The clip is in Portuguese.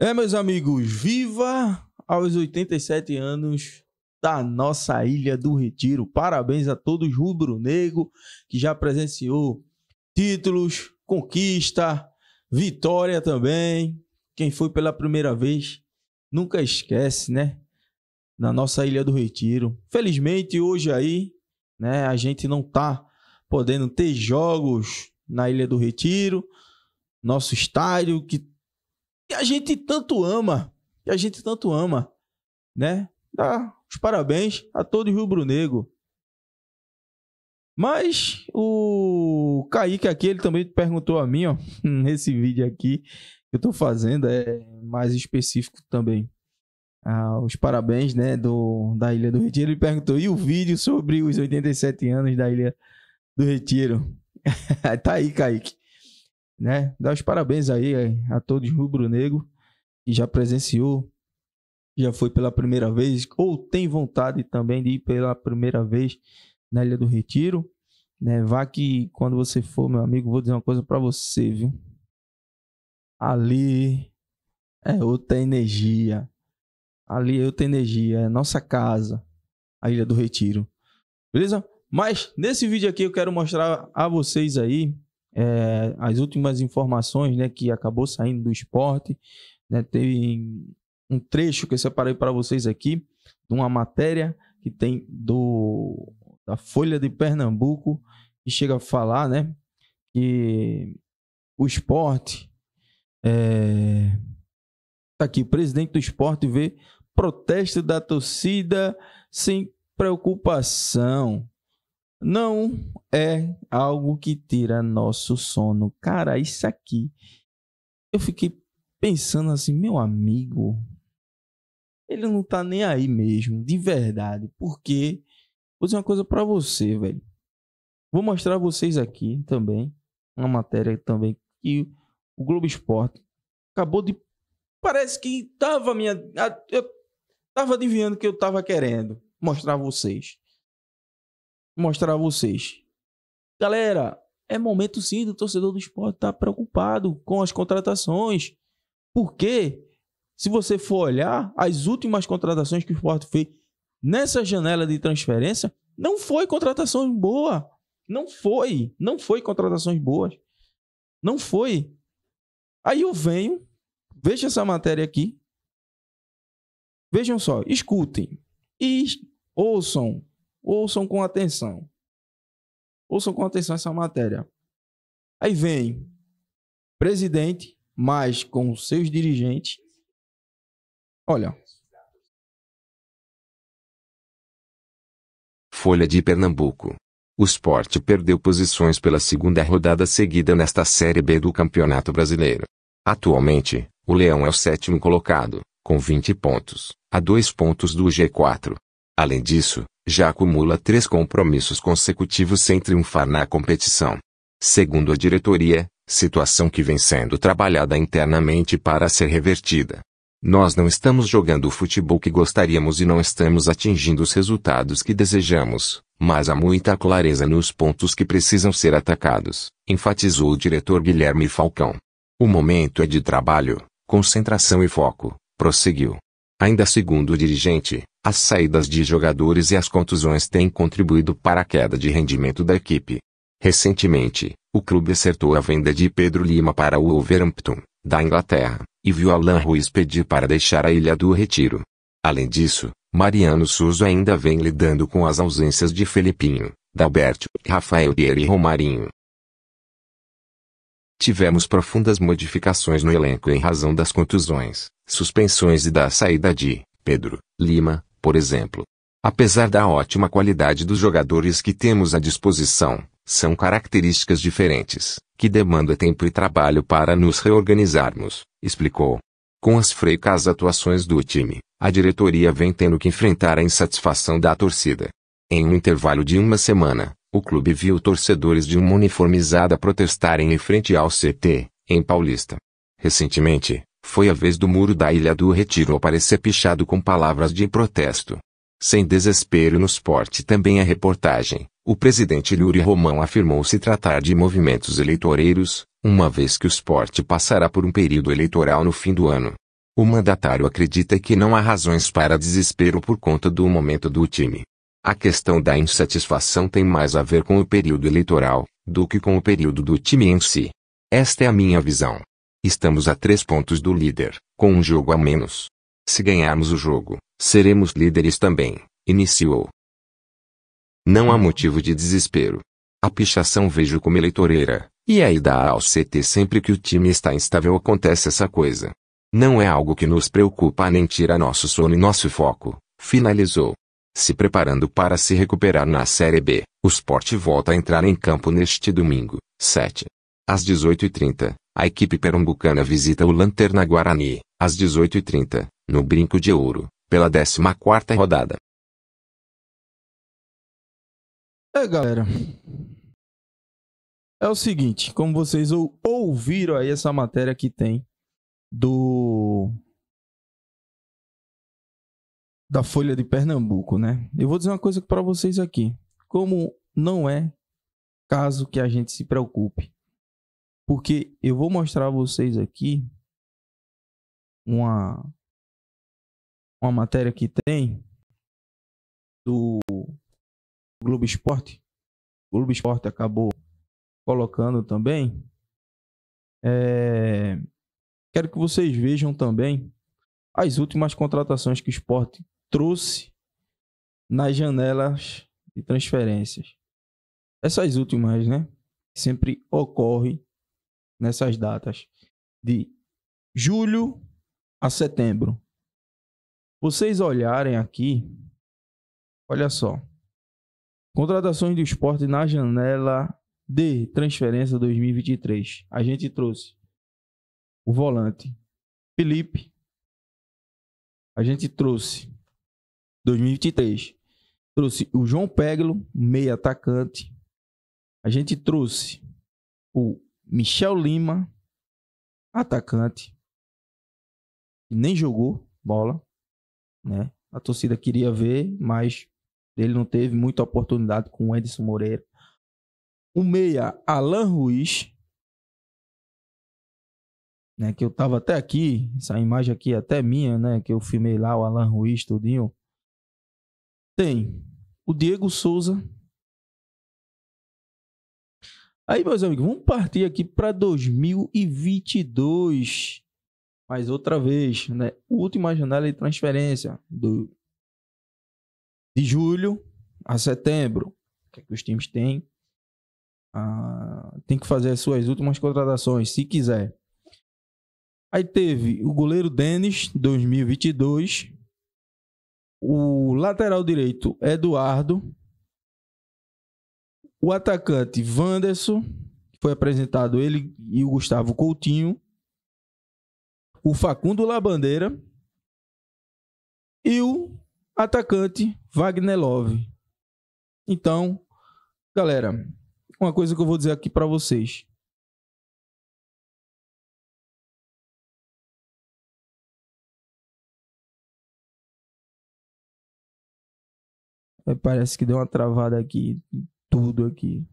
É, meus amigos, viva aos 87 anos da nossa Ilha do Retiro. Parabéns a todos rubro-negro que já presenciou títulos, conquista, vitória também. Quem foi pela primeira vez nunca esquece, né? Na nossa Ilha do Retiro. Felizmente hoje aí, né, a gente não tá podendo ter jogos na Ilha do Retiro, nosso estádio que que a gente tanto ama, que a gente tanto ama, né? Dá os parabéns a todo Rio negro Mas o Kaique aqui, ele também perguntou a mim, ó, nesse vídeo aqui que eu tô fazendo, é mais específico também. Ah, os parabéns, né, do, da Ilha do Retiro. Ele perguntou, e o vídeo sobre os 87 anos da Ilha do Retiro? tá aí, Kaique né? Dar os parabéns aí é, a todos rubro-negro que já presenciou, já foi pela primeira vez ou tem vontade também de ir pela primeira vez na Ilha do Retiro, né? Vá que quando você for, meu amigo, vou dizer uma coisa para você, viu? Ali é outra energia. Ali é outra energia, é nossa casa, a Ilha do Retiro. Beleza? Mas nesse vídeo aqui eu quero mostrar a vocês aí é, as últimas informações né, que acabou saindo do esporte. Né, teve um trecho que eu separei para vocês aqui, de uma matéria que tem do da Folha de Pernambuco, que chega a falar né, que o esporte. É, tá aqui, presidente do esporte vê protesto da torcida sem preocupação. Não é algo que tira nosso sono. Cara, isso aqui. Eu fiquei pensando assim, meu amigo, ele não tá nem aí mesmo, de verdade. Porque vou dizer uma coisa para você, velho. Vou mostrar a vocês aqui também uma matéria também que o Globo Esporte acabou de parece que tava minha eu tava adivinhando que eu tava querendo mostrar a vocês. Mostrar a vocês Galera, é momento sim do torcedor do esporte estar tá preocupado com as contratações. Porque, se você for olhar, as últimas contratações que o esporte fez nessa janela de transferência não foi contratações boa. Não foi. Não foi contratações boas. Não foi. Aí eu venho, vejo essa matéria aqui. Vejam só, escutem. E ouçam. Ouçam com atenção. Ouçam com atenção essa matéria. Aí vem presidente, mas com seus dirigentes. Olha. Folha de Pernambuco. O esporte perdeu posições pela segunda rodada seguida nesta Série B do Campeonato Brasileiro. Atualmente, o Leão é o sétimo colocado, com 20 pontos, a 2 pontos do G4. Além disso, já acumula três compromissos consecutivos sem triunfar na competição. Segundo a diretoria, situação que vem sendo trabalhada internamente para ser revertida. Nós não estamos jogando o futebol que gostaríamos e não estamos atingindo os resultados que desejamos, mas há muita clareza nos pontos que precisam ser atacados, enfatizou o diretor Guilherme Falcão. O momento é de trabalho, concentração e foco, prosseguiu. Ainda segundo o dirigente, as saídas de jogadores e as contusões têm contribuído para a queda de rendimento da equipe. Recentemente, o clube acertou a venda de Pedro Lima para o Wolverhampton, da Inglaterra, e viu Alan Ruiz pedir para deixar a Ilha do Retiro. Além disso, Mariano Souza ainda vem lidando com as ausências de Felipinho, Dalberto, Rafael Guerreiro e Romarinho. Tivemos profundas modificações no elenco em razão das contusões, suspensões e da saída de Pedro Lima, por exemplo. Apesar da ótima qualidade dos jogadores que temos à disposição, são características diferentes, que demandam tempo e trabalho para nos reorganizarmos, explicou. Com as freicas atuações do time, a diretoria vem tendo que enfrentar a insatisfação da torcida. Em um intervalo de uma semana, o clube viu torcedores de uma uniformizada protestarem em frente ao CT, em Paulista. Recentemente, foi a vez do muro da Ilha do Retiro aparecer pichado com palavras de protesto. Sem desespero no esporte também a reportagem. O presidente Luri Romão afirmou se tratar de movimentos eleitoreiros, uma vez que o esporte passará por um período eleitoral no fim do ano. O mandatário acredita que não há razões para desespero por conta do momento do time. A questão da insatisfação tem mais a ver com o período eleitoral do que com o período do time em si. Esta é a minha visão. Estamos a três pontos do líder, com um jogo a menos. Se ganharmos o jogo, seremos líderes também, iniciou. Não há motivo de desespero. A pichação vejo como eleitoreira, e aí dá ao CT sempre que o time está instável acontece essa coisa. Não é algo que nos preocupa nem tira nosso sono e nosso foco, finalizou se preparando para se recuperar na Série B. O Sport volta a entrar em campo neste domingo, 7. Às 18h30, a equipe pernambucana visita o Lanterna Guarani, às 18h30, no Brinco de Ouro, pela 14ª rodada. É, galera. É o seguinte, como vocês ouviram aí essa matéria que tem do da Folha de Pernambuco, né? Eu vou dizer uma coisa para vocês aqui. Como não é caso que a gente se preocupe. Porque eu vou mostrar a vocês aqui uma uma matéria que tem do Globo Esporte. O Globo Esporte acabou colocando também. É... Quero que vocês vejam também as últimas contratações que o esporte trouxe nas janelas de transferências. Essas é últimas, né? Sempre ocorre nessas datas de julho a setembro. Vocês olharem aqui, olha só. Contratações do esporte na janela de transferência 2023. A gente trouxe o volante Felipe. A gente trouxe 2023. Trouxe o João Peglo, meia atacante. A gente trouxe o Michel Lima, atacante. Que nem jogou bola, né? A torcida queria ver, mas ele não teve muita oportunidade com o Edson Moreira. O meia Alan Ruiz, né, que eu tava até aqui, essa imagem aqui é até minha, né, que eu filmei lá o Alan Ruiz tudinho. Tem o Diego Souza. Aí, meus amigos, vamos partir aqui para 2022. Mais outra vez, né? Última janela de transferência do de julho a setembro. O que, é que os times têm? Ah, tem que fazer as suas últimas contratações, se quiser. Aí teve o goleiro Denis, 2022 o lateral direito Eduardo, o atacante Vanderson, que foi apresentado ele e o Gustavo Coutinho, o Facundo Labandeira e o atacante Wagner Love. Então, galera, uma coisa que eu vou dizer aqui para vocês. Parece que deu uma travada aqui, tudo aqui.